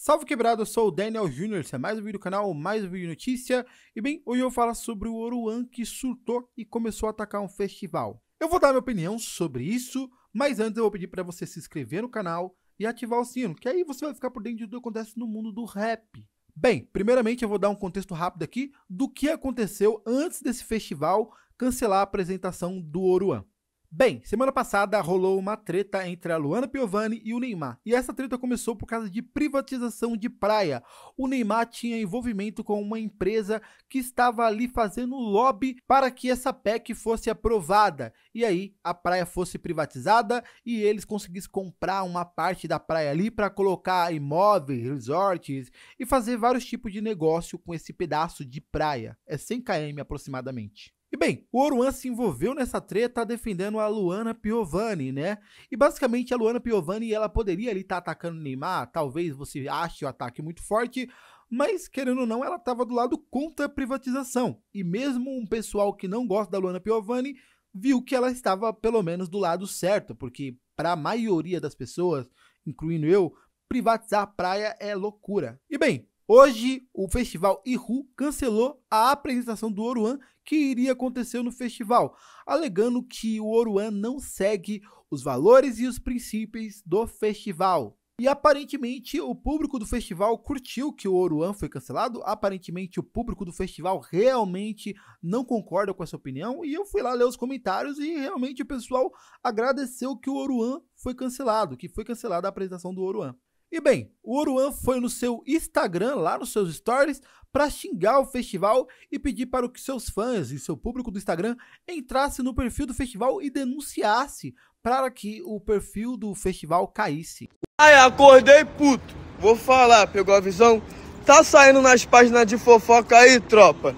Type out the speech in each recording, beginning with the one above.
Salve quebrado, eu sou o Daniel Júnior, esse é mais um vídeo do canal, mais um vídeo de notícia. E bem, hoje eu vou falar sobre o Oruan que surtou e começou a atacar um festival. Eu vou dar minha opinião sobre isso, mas antes eu vou pedir para você se inscrever no canal e ativar o sino, que aí você vai ficar por dentro de tudo que acontece no mundo do rap. Bem, primeiramente eu vou dar um contexto rápido aqui do que aconteceu antes desse festival cancelar a apresentação do Oruan. Bem, semana passada rolou uma treta entre a Luana Piovani e o Neymar. E essa treta começou por causa de privatização de praia. O Neymar tinha envolvimento com uma empresa que estava ali fazendo lobby para que essa PEC fosse aprovada. E aí a praia fosse privatizada e eles conseguissem comprar uma parte da praia ali para colocar imóveis, resorts e fazer vários tipos de negócio com esse pedaço de praia. É 100 km aproximadamente. E bem, o Oruan se envolveu nessa treta defendendo a Luana Piovani, né? E basicamente a Luana Piovani, ela poderia ali estar tá atacando o Neymar, talvez você ache o ataque muito forte, mas querendo ou não, ela estava do lado contra a privatização. E mesmo um pessoal que não gosta da Luana Piovani viu que ela estava pelo menos do lado certo, porque para a maioria das pessoas, incluindo eu, privatizar a praia é loucura. E bem, Hoje, o festival Ihu cancelou a apresentação do Oruan que iria acontecer no festival, alegando que o Oruan não segue os valores e os princípios do festival. E aparentemente o público do festival curtiu que o Oruan foi cancelado. Aparentemente o público do festival realmente não concorda com essa opinião. E eu fui lá ler os comentários e realmente o pessoal agradeceu que o Oruan foi cancelado, que foi cancelada a apresentação do Oruan. E bem, o Oruan foi no seu Instagram, lá nos seus stories, para xingar o festival e pedir para que seus fãs e seu público do Instagram entrasse no perfil do festival e denunciasse para que o perfil do festival caísse. Ai, acordei puto. Vou falar, pegou a visão? Tá saindo nas páginas de fofoca aí, tropa.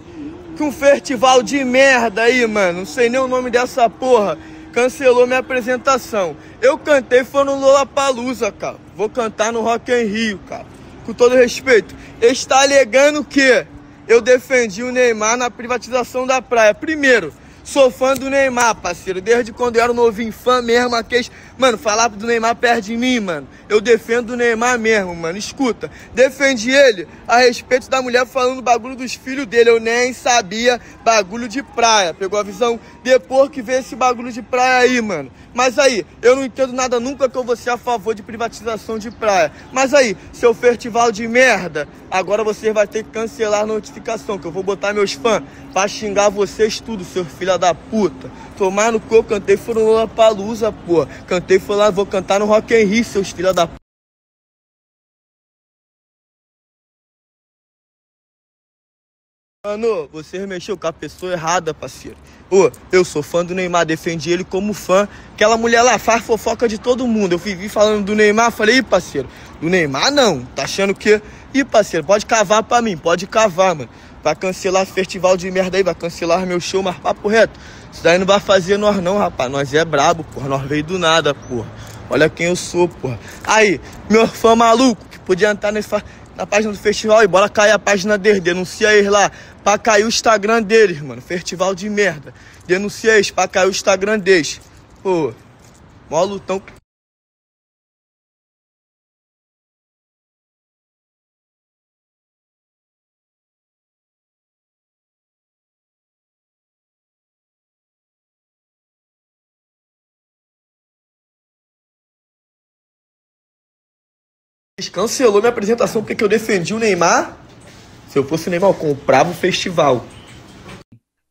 Que um festival de merda aí, mano. Não sei nem o nome dessa porra cancelou minha apresentação. Eu cantei foi no Lollapalooza, cara. Vou cantar no Rock em Rio, cara. Com todo respeito. Está alegando que eu defendi o Neymar na privatização da praia. Primeiro, Sou fã do Neymar, parceiro. Desde quando eu era novinho, fã mesmo. Aqueles... Mano, falar do Neymar perde de mim, mano. Eu defendo o Neymar mesmo, mano. Escuta, defendi ele a respeito da mulher falando bagulho dos filhos dele. Eu nem sabia. Bagulho de praia. Pegou a visão? Depois que vê esse bagulho de praia aí, mano. Mas aí, eu não entendo nada nunca que eu vou ser a favor de privatização de praia. Mas aí, seu festival de merda, agora vocês vão ter que cancelar a notificação. Que eu vou botar meus fãs pra xingar vocês tudo, seus filhos filha da puta. Tomar no cu, cantei foi no Lula Palusa, pô. Cantei foi lá, vou cantar no Rock and Rio, seus filha da puta. Mano, você mexeu com a pessoa errada, parceiro. Ô, eu sou fã do Neymar, defendi ele como fã. Aquela mulher lá faz fofoca de todo mundo. Eu vivi falando do Neymar, falei, ih, parceiro, do Neymar não. Tá achando que. Ih, parceiro, pode cavar pra mim, pode cavar, mano. Vai cancelar festival de merda aí, vai cancelar meu show, mas papo reto. Isso daí não vai fazer nós não, rapaz. Nós é brabo, porra. Nós veio do nada, porra. Olha quem eu sou, porra. Aí, meu fã maluco, que podia entrar na página do festival e bora cair a página deles. Denuncia eles lá pra cair o Instagram deles, mano. Festival de merda. Denuncia eles pra cair o Instagram deles. Pô, mó lutão Cancelou minha apresentação porque eu defendi o Neymar. Se eu fosse o Neymar, eu comprava o festival.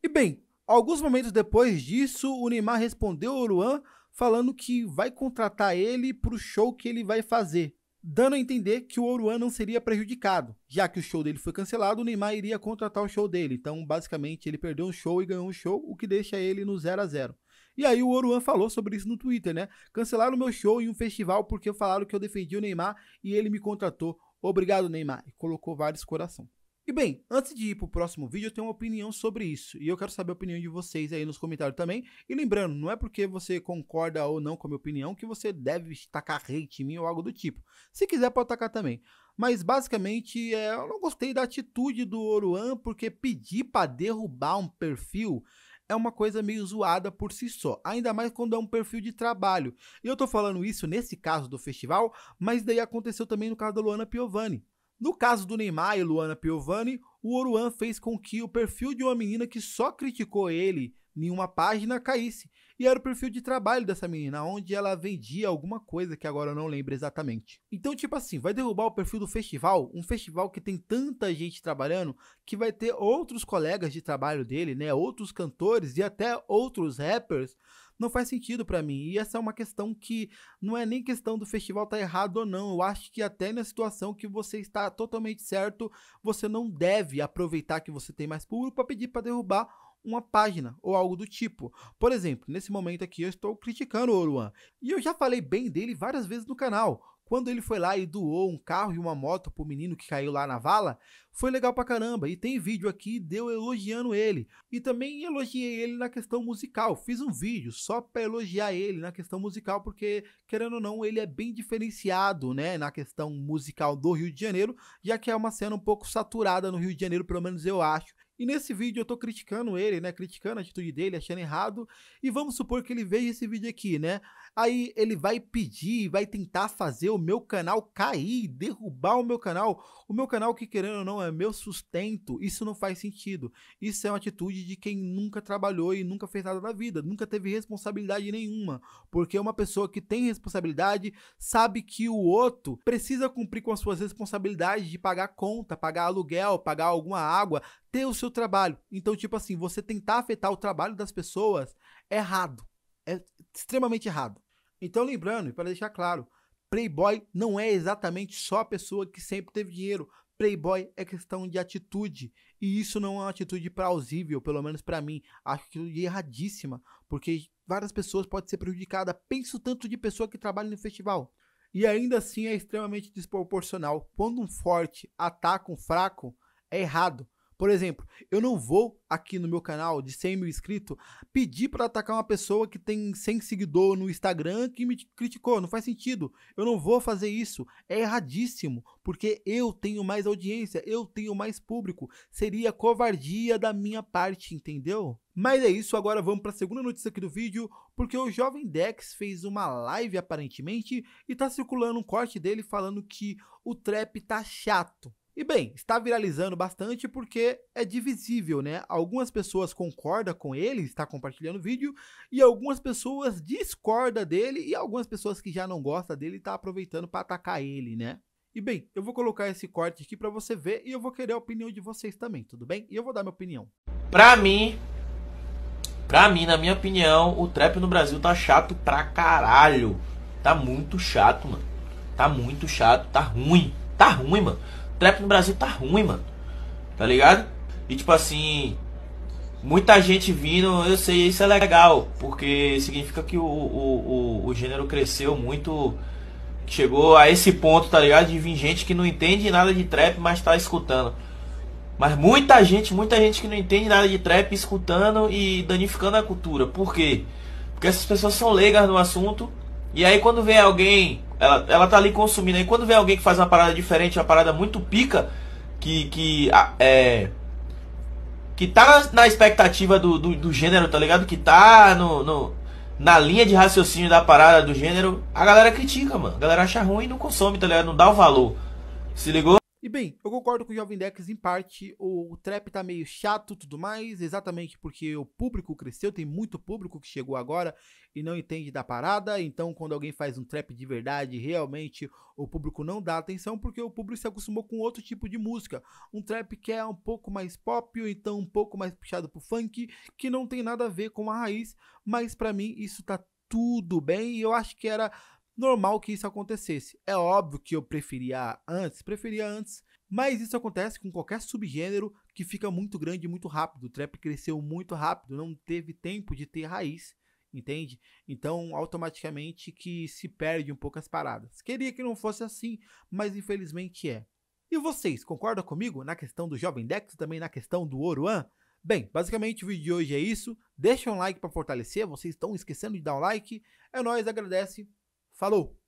E bem, alguns momentos depois disso, o Neymar respondeu ao Luan falando que vai contratar ele para o show que ele vai fazer, dando a entender que o Oruan não seria prejudicado. Já que o show dele foi cancelado, o Neymar iria contratar o show dele. Então, basicamente, ele perdeu um show e ganhou um show, o que deixa ele no 0 a 0 e aí o Oruan falou sobre isso no Twitter, né? Cancelaram meu show em um festival porque falaram que eu defendi o Neymar e ele me contratou. Obrigado, Neymar. E colocou vários coração. E bem, antes de ir pro próximo vídeo, eu tenho uma opinião sobre isso. E eu quero saber a opinião de vocês aí nos comentários também. E lembrando, não é porque você concorda ou não com a minha opinião que você deve tacar hate em mim ou algo do tipo. Se quiser, pode tacar também. Mas basicamente, é, eu não gostei da atitude do Oruan, porque pedir para derrubar um perfil é uma coisa meio zoada por si só, ainda mais quando é um perfil de trabalho. E eu tô falando isso nesse caso do festival, mas daí aconteceu também no caso da Luana Piovani. No caso do Neymar e Luana Piovani, o Oruan fez com que o perfil de uma menina que só criticou ele nenhuma página caísse. E era o perfil de trabalho dessa menina, onde ela vendia alguma coisa que agora eu não lembro exatamente. Então, tipo assim, vai derrubar o perfil do festival, um festival que tem tanta gente trabalhando, que vai ter outros colegas de trabalho dele, né, outros cantores e até outros rappers. Não faz sentido para mim. E essa é uma questão que não é nem questão do festival estar tá errado ou não. Eu acho que até na situação que você está totalmente certo, você não deve aproveitar que você tem mais público para pedir para derrubar uma página ou algo do tipo. Por exemplo, nesse momento aqui eu estou criticando o Oruan e eu já falei bem dele várias vezes no canal. Quando ele foi lá e doou um carro e uma moto pro menino que caiu lá na vala, foi legal pra caramba. E tem vídeo aqui deu elogiando ele. E também elogiei ele na questão musical. Fiz um vídeo só pra elogiar ele na questão musical, porque, querendo ou não, ele é bem diferenciado, né? Na questão musical do Rio de Janeiro, já que é uma cena um pouco saturada no Rio de Janeiro, pelo menos eu acho. E nesse vídeo eu tô criticando ele, né? Criticando a atitude dele, achando errado. E vamos supor que ele veja esse vídeo aqui, né? Aí ele vai pedir, vai tentar fazer o meu canal cair, derrubar o meu canal. O meu canal que, querendo ou não, é meu sustento. Isso não faz sentido. Isso é uma atitude de quem nunca trabalhou e nunca fez nada na vida, nunca teve responsabilidade nenhuma. Porque uma pessoa que tem responsabilidade sabe que o outro precisa cumprir com as suas responsabilidades de pagar conta, pagar aluguel, pagar alguma água ter o seu trabalho. Então, tipo assim, você tentar afetar o trabalho das pessoas é errado. É extremamente errado. Então, lembrando, e para deixar claro, Playboy não é exatamente só a pessoa que sempre teve dinheiro. Playboy é questão de atitude. E isso não é uma atitude plausível, pelo menos para mim. Acho que é erradíssima, porque várias pessoas podem ser prejudicadas. Penso tanto de pessoa que trabalha no festival. E ainda assim é extremamente desproporcional. Quando um forte ataca um fraco, é errado. Por exemplo, eu não vou aqui no meu canal de 100 mil inscritos pedir para atacar uma pessoa que tem 100 seguidores no Instagram que me criticou. Não faz sentido. Eu não vou fazer isso. É erradíssimo, porque eu tenho mais audiência, eu tenho mais público. Seria covardia da minha parte, entendeu? Mas é isso, agora vamos para a segunda notícia aqui do vídeo, porque o jovem Dex fez uma live aparentemente e tá circulando um corte dele falando que o trap tá chato. E bem, está viralizando bastante porque é divisível, né? Algumas pessoas concordam com ele, está compartilhando o vídeo, e algumas pessoas discordam dele, e algumas pessoas que já não gostam dele estão tá aproveitando para atacar ele, né? E bem, eu vou colocar esse corte aqui para você ver e eu vou querer a opinião de vocês também, tudo bem? E eu vou dar minha opinião. Pra mim, pra mim, na minha opinião, o trap no Brasil tá chato pra caralho. Tá muito chato, mano. Tá muito chato, tá ruim. Tá ruim, mano trap no Brasil tá ruim, mano. Tá ligado? E tipo assim, muita gente vindo, eu sei, isso é legal, porque significa que o, o, o, o gênero cresceu muito. Chegou a esse ponto, tá ligado? De vir gente que não entende nada de trap, mas tá escutando. Mas muita gente, muita gente que não entende nada de trap, escutando e danificando a cultura. Por quê? Porque essas pessoas são leigas no assunto e aí quando vem alguém, ela, ela tá ali consumindo, aí quando vem alguém que faz uma parada diferente, uma parada muito pica, que, que ah, é. Que tá na expectativa do, do, do gênero, tá ligado? Que tá no, no, na linha de raciocínio da parada do gênero, a galera critica, mano. A galera acha ruim e não consome, tá ligado? Não dá o valor. Se ligou? E bem, eu concordo com o Jovem Dex em parte, o trap tá meio chato tudo mais, exatamente porque o público cresceu, tem muito público que chegou agora e não entende da parada, então quando alguém faz um trap de verdade, realmente o público não dá atenção porque o público se acostumou com outro tipo de música, um trap que é um pouco mais pop, ou então um pouco mais puxado pro funk, que não tem nada a ver com a raiz, mas para mim isso tá tudo bem e eu acho que era normal que isso acontecesse. É óbvio que eu preferia antes, preferia antes, mas isso acontece com qualquer subgênero que fica muito grande muito rápido. O trap cresceu muito rápido, não teve tempo de ter raiz, entende? Então, automaticamente que se perde um pouco as paradas. Queria que não fosse assim, mas infelizmente é. E vocês, concordam comigo na questão do Jovem Dex, também na questão do Oruan? Bem, basicamente o vídeo de hoje é isso. Deixa um like para fortalecer, vocês estão esquecendo de dar um like. É nóis, agradece Falou!